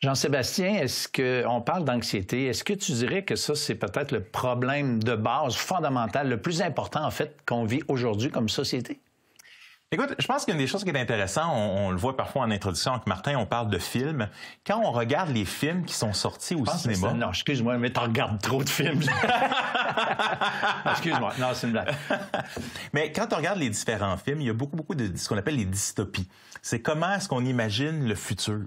Jean-Sébastien, est-ce que on parle d'anxiété Est-ce que tu dirais que ça c'est peut-être le problème de base fondamental, le plus important en fait qu'on vit aujourd'hui comme société Écoute, je pense qu'une des choses qui est intéressante, on, le voit parfois en introduction avec Martin, on parle de films. Quand on regarde les films qui sont sortis au cinéma... non, excuse-moi, mais tu regardes trop de films. excuse-moi, non, c'est une blague. mais quand on regarde les différents films, il y a beaucoup, beaucoup de ce qu'on appelle les dystopies. C'est comment est-ce qu'on imagine le futur.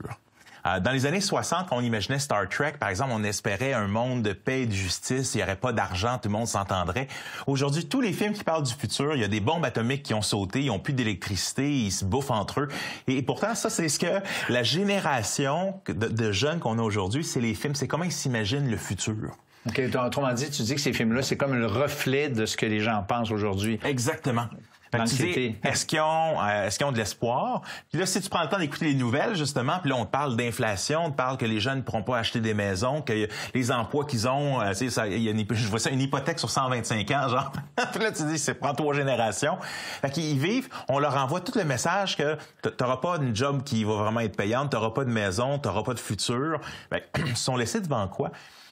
Euh, dans les années 60, on imaginait Star Trek, par exemple, on espérait un monde de paix et de justice, il n'y aurait pas d'argent, tout le monde s'entendrait. Aujourd'hui, tous les films qui parlent du futur, il y a des bombes atomiques qui ont sauté, ils n'ont plus d'électricité, ils se bouffent entre eux. Et, pourtant, ça, c'est ce que la génération de, jeunes qu'on a aujourd'hui, c'est les films, c'est comment ils s'imaginent le futur. Okay, autrement dit, tu dis que ces films-là, c'est comme le reflet de ce que les gens pensent aujourd'hui. Exactement est-ce qu'ils ont, euh, est-ce qu'ils ont de l'espoir? Puis là, si tu prends le temps d'écouter les nouvelles, justement, puis là, on parle d'inflation, on parle que les jeunes ne pourront pas acheter des maisons, que les emplois qu'ils ont, euh, tu sais, y a une, je vois ça, une hypothèque sur 125 ans, genre. puis là, tu dis, c'est prend trois générations. Fait qu'ils vivent, on leur envoie tout le message que t'auras pas une job qui va vraiment être payante, t'auras pas de maison, t'auras pas de futur. Mais ben, ils sont laissés devant quoi?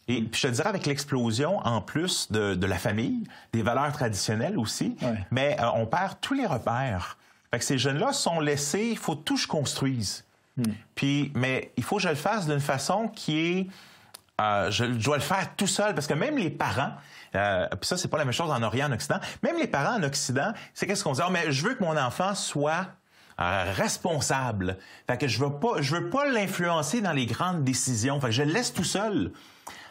Et mm. puis je te dirais avec l'explosion, en plus de, la famille, des valeurs traditionnelles aussi, mais euh, on perd tous les repères. Fait que ces jeunes-là sont laissés, il faut tout que je construise. Mm. Puis, mais il faut que je le fasse d'une façon qui est... Euh, je, dois le faire tout seul parce que même les parents, euh, puis ça c'est pas la même chose en Orient, en Occident. Même les parents en Occident, c'est qu'est-ce qu'on dit ah, mais je veux que mon enfant soit responsable. Fait que je veux pas, je veux pas l'influencer dans les grandes décisions. Fait que je le laisse tout seul.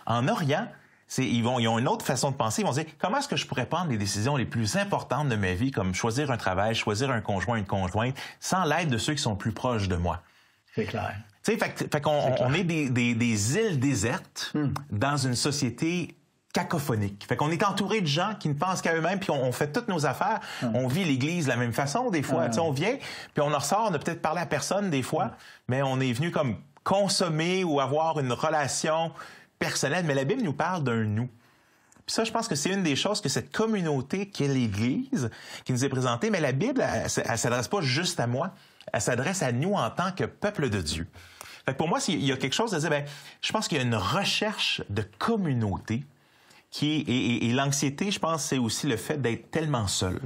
En Orient, ils, vont, ont une autre façon de penser. Ils vont se dire comment est-ce que je pourrais prendre les décisions les plus importantes de ma vie, comme choisir un travail, choisir un conjoint, une conjointe, sans l'aide de ceux qui sont plus proches de moi. C'est clair. Tu sais, fait, qu'on est, des, îles désertes hmm. dans une société cacophonique. Fait qu'on est entouré de gens qui ne pensent qu'à eux-mêmes, puis on, fait toutes nos affaires. Hmm. On vit l'Église de la même façon des fois. Hmm. on vient, puis on en ressort, on a peut-être parlé à personne des fois, mais on est venu comme consommer ou avoir une relation personnel, mais la Bible nous parle d'un nous. Puis ça, je pense que c'est une des choses que cette communauté qu'est l'Église, qui nous est présentée, mais la Bible, elle, s'adresse pas juste à moi, elle s'adresse à nous en tant que peuple de Dieu. Fait pour moi, s'il y a quelque chose de dire, ben, je pense qu'il y a une recherche de communauté qui et l'anxiété, je pense, c'est aussi le fait d'être tellement seul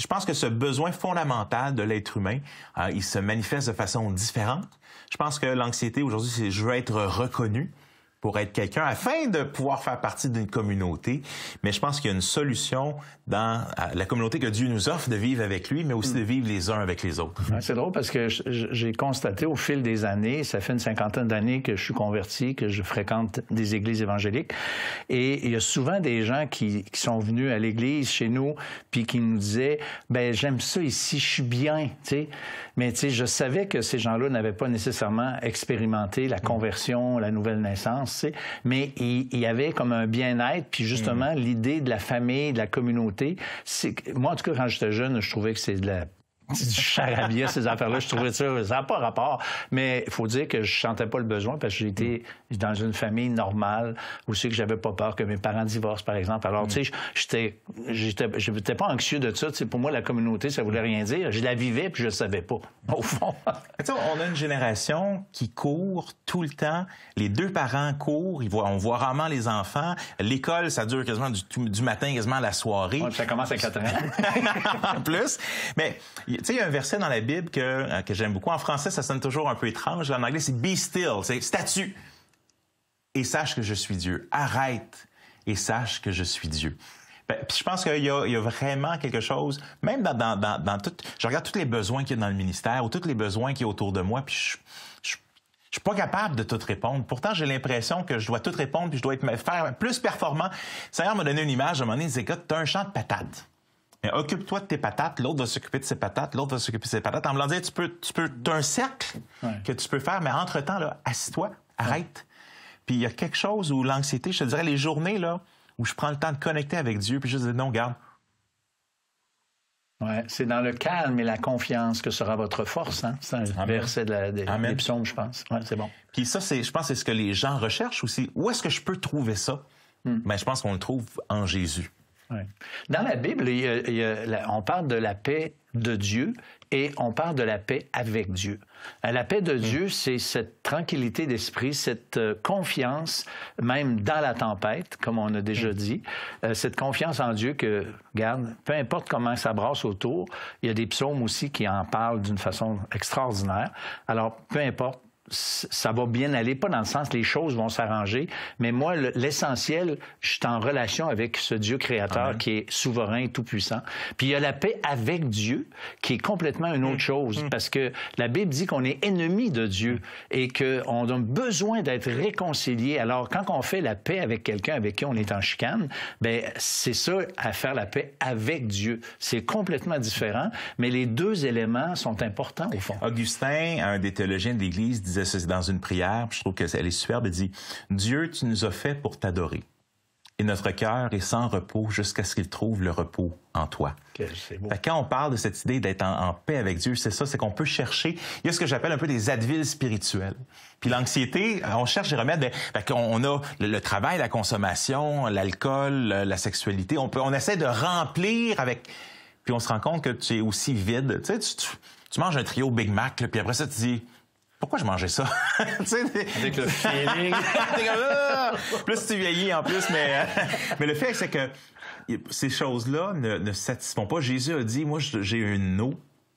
je pense que ce besoin fondamental de l'être humain, euh, il se manifeste de façon différente. Je pense que l'anxiété aujourd'hui, c'est je veux être reconnu pour être quelqu'un afin de pouvoir faire partie d'une communauté. Mais je pense qu'il y a une solution dans la communauté que Dieu nous offre de vivre avec lui, mais aussi de vivre les uns avec les autres. C'est drôle parce que j'ai constaté au fil des années, ça fait une cinquantaine d'années que je suis converti, que je fréquente des églises évangéliques, et il y a souvent des gens qui, sont venus à l'église chez nous, puis qui nous disaient, ben j'aime ça ici, je suis bien, tu sais. Mais tu sais, je savais que ces gens-là n'avaient pas nécessairement expérimenté la conversion, la nouvelle naissance. Mais il, y avait comme un bien-être, puis justement, mhm. l'idée de la famille, de la communauté. Moi, en tout cas, quand j'étais jeune, je trouvais que c'est de la charabia, ces affaires-là. Je trouvais ça, ça pas rapport. Mais il faut dire que je sentais pas le besoin parce que j'étais dans une famille normale c'est que j'avais pas peur que mes parents divorcent, par exemple. Alors, tu sais, j'étais, j'étais, pas anxieux de ça. pour moi, la communauté, ça voulait rien dire. Je la vivais puis je le savais pas, au fond. on a une génération qui court tout le temps. Les deux parents courent. on voit rarement les enfants. L'école, ça dure quasiment du, matin, quasiment à la soirée. ça commence à 4 ans. en plus. Mais tu sais, il y a un verset dans la Bible que, euh, que j'aime beaucoup. En français, ça sonne toujours un peu étrange. En anglais, c'est be still, c'est statue. Et sache que je suis Dieu. Arrête et sache que je suis Dieu. Ben, puis je pense qu'il y, y, a vraiment quelque chose, même dans, dans, dans, dans tout. Je regarde tous les besoins qu'il y a dans le ministère ou tous les besoins qu'il y a autour de moi, puis je, je suis pas capable de tout répondre. Pourtant, j'ai l'impression que je dois tout répondre puis je dois être, faire plus performant. Ça Seigneur m'a donné une image à un moment donné, il disait, un champ de patates. Mais occupe-toi de tes patates, l'autre va s'occuper de ses patates, l'autre va s'occuper de ses patates. En me dire, tu peux, tu peux, as un cercle que tu peux faire, mais entre-temps, assis-toi, arrête. Puis il y a quelque chose où l'anxiété, je te dirais, les journées là, où je prends le temps de connecter avec Dieu, puis je dis « non, garde, Ouais, c'est dans le calme et la confiance que sera votre force. Hein? C'est un verset de la, des psaumes, je pense. Ouais, c'est bon. Puis ça, c'est, je pense c'est ce que les gens recherchent aussi. Où est-ce que je peux trouver ça? Mais hmm. ben, je pense qu'on le trouve en Jésus. Dans la Bible, on parle de la paix de Dieu et on parle de la paix avec Dieu. Euh, la paix de mm. Dieu, c'est cette tranquillité d'esprit, cette euh, confiance, même dans la tempête, comme on a déjà mm. dit, euh, cette confiance en Dieu que, regarde, peu importe comment ça brasse autour, il y a des psaumes aussi qui en parlent d'une façon extraordinaire. Alors, peu importe ça va bien aller, pas dans le sens les choses vont s'arranger, mais moi, l'essentiel, je suis en relation avec ce Dieu créateur qui est souverain, et tout-puissant. Puis il y a la paix avec Dieu qui est complètement une autre mm. chose, mm. parce que la Bible dit qu'on est ennemi de Dieu et qu'on a besoin d'être réconcilié. Alors, quand on fait la paix avec quelqu'un avec qui on est en chicane, ben c'est ça, à faire la paix avec Dieu. C'est complètement différent, mais les deux éléments sont importants, au fond. Augustin, un des théologiens de l'Église, disait dans une prière, je trouve qu'elle est superbe, elle dit Dieu, tu nous as fait pour t'adorer. Et notre cœur est sans repos jusqu'à ce qu'il trouve le repos en toi. Quand on parle de cette idée d'être en, paix avec Dieu, c'est ça, c'est qu'on peut chercher. Il y a ce que j'appelle un peu des advils spirituels. Puis l'anxiété, euh, on cherche des remèdes. on, a le, travail, la consommation, l'alcool, la sexualité. On, on essaie de remplir avec. Puis on se rend compte que tu es aussi vide. Tu sais, tu, manges un trio Big Mac, puis après ça, tu dis pourquoi je mangeais ça? Avec le ah! plus tu vieillis en plus, mais, euh, mais le fait, c'est que ces choses-là ne, satisfont pas. Jésus a dit, moi, j'ai une eau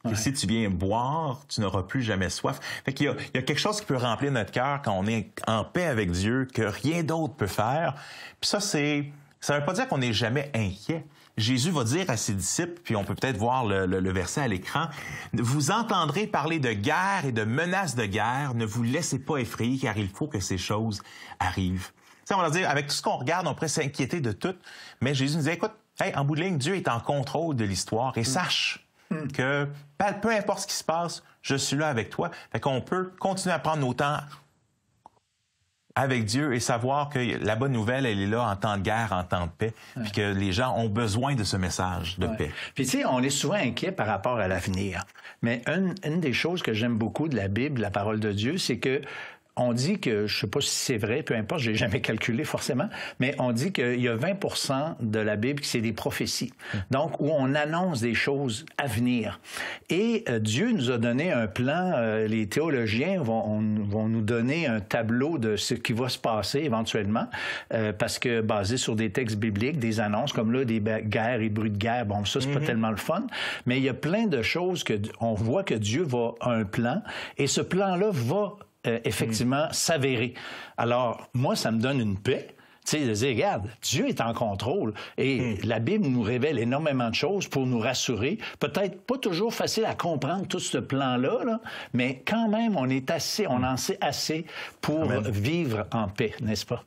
et si tu viens boire, tu n'auras plus jamais soif. Fait qu'il y, a, quelque chose qui peut remplir notre cœur quand on est en paix avec Dieu que rien d'autre peut faire. Puis ça, c'est, ça veut pas dire qu'on n'est jamais inquiet. Jésus va dire à ses disciples, puis on peut peut-être voir le, verset à l'écran, Vous entendrez parler de guerre et de menaces de guerre, ne vous laissez pas effrayer car il faut que ces choses arrivent. Ça, on va dire, avec tout ce qu'on regarde, on pourrait s'inquiéter de tout, mais Jésus nous dit, écoute, en bout de ligne, Dieu est en contrôle de l'histoire et sache que peu importe ce qui se passe, je suis là avec toi. Fait qu'on peut continuer à prendre nos temps avec Dieu et savoir que la bonne nouvelle, elle est là en temps de guerre, en temps de paix, puis que les gens ont besoin de ce message de paix. Puis tu sais, on est souvent inquiet par rapport à l'avenir. Mais une, des choses que j'aime beaucoup de la Bible, la parole de Dieu, c'est que on dit que, je ne sais pas si c'est vrai, peu importe, je n'ai jamais calculé forcément, mais on dit qu'il y a 20 de la Bible qui c'est des prophéties, donc où on annonce des choses à venir. Et euh, Dieu nous a donné un plan, euh, les théologiens vont, nous donner un tableau de ce qui va se passer éventuellement, euh, parce que basé sur des textes bibliques, des annonces, comme là, des guerres et bruits de guerre, bon, ça, c'est pas mhm. tellement le fun, mais il y a plein de choses que on voit que Dieu va un plan, et ce plan-là va euh, effectivement mm. s'avérer. Alors, moi, ça me donne une paix. Tu sais, de dire, regarde, Dieu est en contrôle et mm. la Bible nous révèle énormément de choses pour nous rassurer. Peut-être pas toujours facile à comprendre tout ce plan-là, mais quand même, on est assez, on en sait assez pour vivre en paix, n'est-ce pas?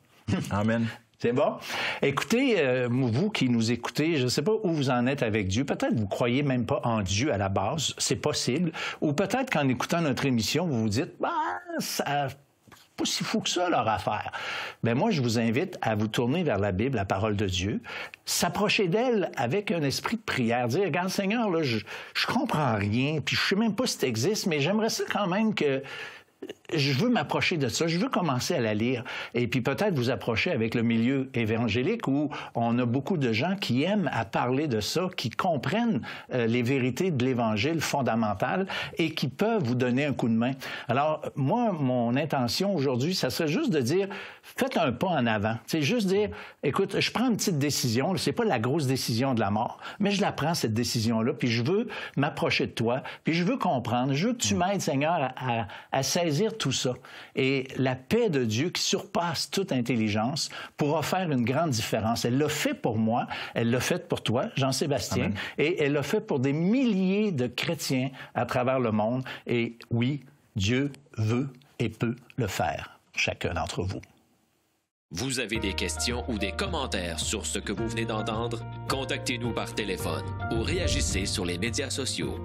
Amen. C'est bon? Écoutez, euh, vous qui nous écoutez, je ne sais pas où vous en êtes avec Dieu. Peut-être vous croyez même pas en Dieu à la base. C'est possible. Ou peut-être qu'en écoutant notre émission, vous vous dites, bah, ça pas si fou que ça, leur affaire. Mais ben, moi, je vous invite à vous tourner vers la Bible, la parole de Dieu, s'approcher d'elle avec un esprit de prière, dire, regarde Seigneur, là, je, je comprends rien, puis je sais même pas si tu existes, mais j'aimerais ça quand même que je veux m'approcher de ça, je veux commencer à la lire et puis peut-être vous approcher avec le milieu évangélique où on a beaucoup de gens qui aiment à parler de ça, qui comprennent euh, les vérités de l'évangile fondamental et qui peuvent vous donner un coup de main. Alors moi, mon intention aujourd'hui, ça serait juste de dire faites un pas en avant. C'est juste dire écoute, je prends une petite décision, c'est pas la grosse décision de la mort, mais je la prends cette décision là, puis je veux m'approcher de toi, puis je veux comprendre, je veux que tu mm. m'aides Seigneur à, à, tout ça. Et la paix de Dieu qui surpasse toute intelligence pourra faire une grande différence. Elle l'a fait pour moi, elle l'a fait pour toi, Jean-Sébastien, et elle l'a fait pour des milliers de chrétiens à travers le monde. Et oui, Dieu veut et peut le faire, chacun d'entre vous. Vous avez des questions ou des commentaires sur ce que vous venez d'entendre? Contactez-nous par téléphone ou réagissez sur les médias sociaux.